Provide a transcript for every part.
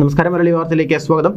നമസ്കാരം മരളി വാർത്തയിലേക്ക് സ്വാഗതം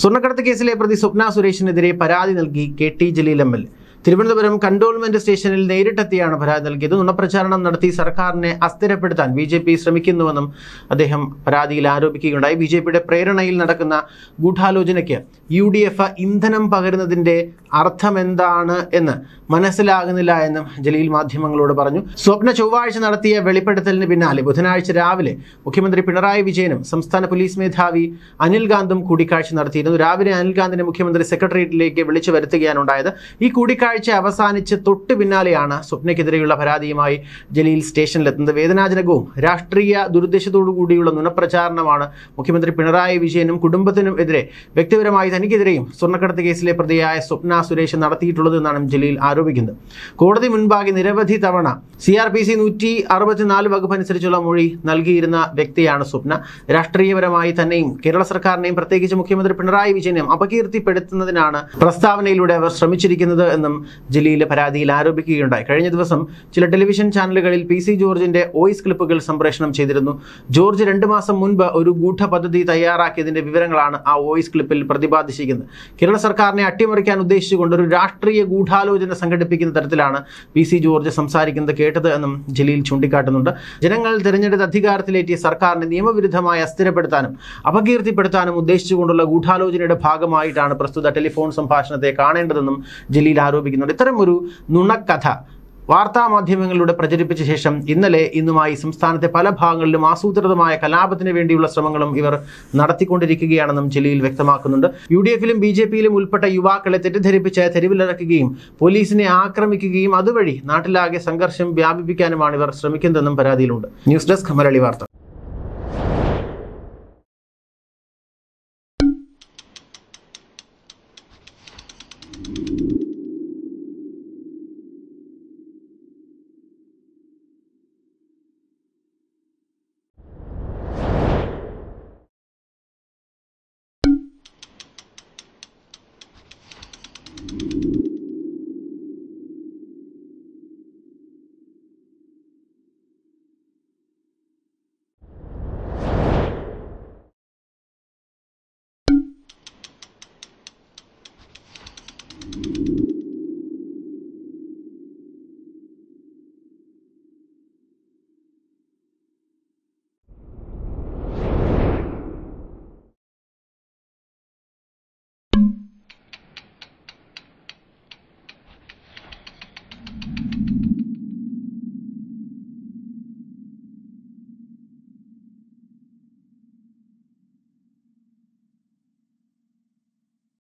സ്വർണ്ണക്കടത്ത് കേസിലെ പ്രതി സ്വപ്ന സുരേഷിനെതിരെ പരാതി നൽകി K T Jaleel M L Thiruvananthapuram cantonment സ്റ്റേഷനിൽ നേരിട്ടെത്തിയാണ് പരാതി നൽകിയത് നുണപ്രചാരണം നടത്തി സർക്കാരിനെ അസ്ഥിരപ്പെടുത്താൻ ബി ജെ പി ശ്രമിക്കുന്നുവെന്നും അദ്ദേഹം പരാതിയിൽ ആരോപിക്കുകയുണ്ടായി ബി ജെ പിയുടെ പ്രേരണയിൽ നടക്കുന്ന ഗൂഢാലോചനയ്ക്ക് യു ഡി എഫ് ഇന്ധനം പകരുന്നതിന്റെ അർത്ഥമെന്താണ് എന്ന് മനസ്സിലാകുന്നില്ല എന്നും ജലീൽ മാധ്യമങ്ങളോട് പറഞ്ഞു സ്വപ്ന ചൊവ്വാഴ്ച നടത്തിയ വെളിപ്പെടുത്തലിന് പിന്നാലെ ബുധനാഴ്ച രാവിലെ മുഖ്യമന്ത്രി പിണറായി വിജയനും സംസ്ഥാന പോലീസ് മേധാവി അനിൽ ഗാന്ധും കൂടിക്കാഴ്ച നടത്തിയിരുന്നു രാവിലെ അനിൽ ഗാന്ധിനെ മുഖ്യമന്ത്രി സെക്രട്ടേറിയറ്റിലേക്ക് വിളിച്ചു വരുത്തുകയാണ് ഉണ്ടായത് ഈ കൂടിക്കാഴ്ച വ്യാഴാഴ്ച അവസാനിച്ച് തൊട്ടു പിന്നാലെയാണ് സ്വപ്നയ്ക്കെതിരെയുള്ള പരാതിയുമായി ജലീൽ സ്റ്റേഷനിലെത്തുന്നത് വേദനാജനകവും രാഷ്ട്രീയ ദുരുദ്ദേശത്തോടുകൂടിയുള്ള നുണപ്രചാരണമാണ് മുഖ്യമന്ത്രി പിണറായി വിജയനും കുടുംബത്തിനും എതിരെ വ്യക്തിപരമായി തനിക്കെതിരെയും സ്വർണ്ണക്കടത്ത് കേസിലെ പ്രതിയായ സ്വപ്ന സുരേഷ് നടത്തിയിട്ടുള്ളതെന്നാണ് ജലീൽ ആരോപിക്കുന്നത് കോടതി മുൻപാകെ നിരവധി തവണ സി ആർ പി സി നൂറ്റി അറുപത്തിനാല് വകുപ്പ് അനുസരിച്ചുള്ള മൊഴി നൽകിയിരുന്ന വ്യക്തിയാണ് സ്വപ്ന രാഷ്ട്രീയപരമായി തന്നെയും കേരള സർക്കാരിനെയും പ്രത്യേകിച്ച് മുഖ്യമന്ത്രി പിണറായി വിജയനെയും അപകീർത്തിപ്പെടുത്തുന്നതിനാണ് പ്രസ്താവനയിലൂടെ അവർ ശ്രമിച്ചിരിക്കുന്നത് എന്നും ജലീൽ പരാതിയിൽ ആരോപിക്കുകയുണ്ടായി കഴിഞ്ഞ ദിവസം ചില ടെലിവിഷൻ ചാനലുകളിൽ പി സി ജോർജിന്റെ വോയിസ് ക്ലിപ്പുകൾ സംപ്രേഷണം ചെയ്തിരുന്നു ജോർജ് രണ്ട് മാസം മുൻപ് ഒരു ഗൂഢ പദ്ധതി തയ്യാറാക്കിയതിന്റെ വിവരങ്ങളാണ് ആ വോയിസ് ക്ലിപ്പിൽ പ്രതിപാദിച്ചിരിക്കുന്നത് കേരള സർക്കാരിനെ അട്ടിമറിക്കാൻ ഉദ്ദേശിച്ചുകൊണ്ട് ഒരു രാഷ്ട്രീയ ഗൂഢാലോചന സംഘടിപ്പിക്കുന്ന തരത്തിലാണ് പി സി ജോർജ് സംസാരിക്കുന്നത് കേട്ടത് എന്നും ജലീൽ ചൂണ്ടിക്കാട്ടുന്നുണ്ട് ജനങ്ങൾ തിരഞ്ഞെടുത്ത അധികാരത്തിലേറ്റിയ സർക്കാരിനെ നിയമവിരുദ്ധമായി അസ്ഥിരപ്പെടുത്താനും അപകീർത്തിപ്പെടുത്താനും ഉദ്ദേശിച്ചുകൊണ്ടുള്ള ഗൂഢാലോചനയുടെ ഭാഗമായിട്ടാണ് പ്രസ്തുത ടെലിഫോൺ സംഭാഷണത്തെ കാണേണ്ടതെന്നും ജലീൽ ആരോപിക്കുന്നു ആരോപിക്കുന്നുണ്ട് ഇത്തരം ഒരു നുണക്കഥ വാർത്താമാധ്യമങ്ങളിലൂടെ പ്രചരിപ്പിച്ച ശേഷം ഇന്നലെ ഇന്നുമായി സംസ്ഥാനത്തെ പല ഭാഗങ്ങളിലും ആസൂത്രിതമായ കലാപത്തിന് വേണ്ടിയുള്ള ശ്രമങ്ങളും ഇവർ നടത്തിക്കൊണ്ടിരിക്കുകയാണെന്നും ജില്ലയിൽ വ്യക്തമാക്കുന്നുണ്ട് യു ഡി എഫിലും ബി ജെ പിയിലും ഉൾപ്പെട്ട യുവാക്കളെ തെറ്റിദ്ധരിപ്പിച്ച് തെരുവിലിറക്കുകയും പോലീസിനെ ആക്രമിക്കുകയും അതുവഴി നാട്ടിലാകെ സംഘർഷം വ്യാപിപ്പിക്കാനുമാണ് ഇവർ ശ്രമിക്കുന്നതെന്നും പരാതിയിലുണ്ട് ന്യൂസ് ഡെസ്ക് മലയാളി വാർത്ത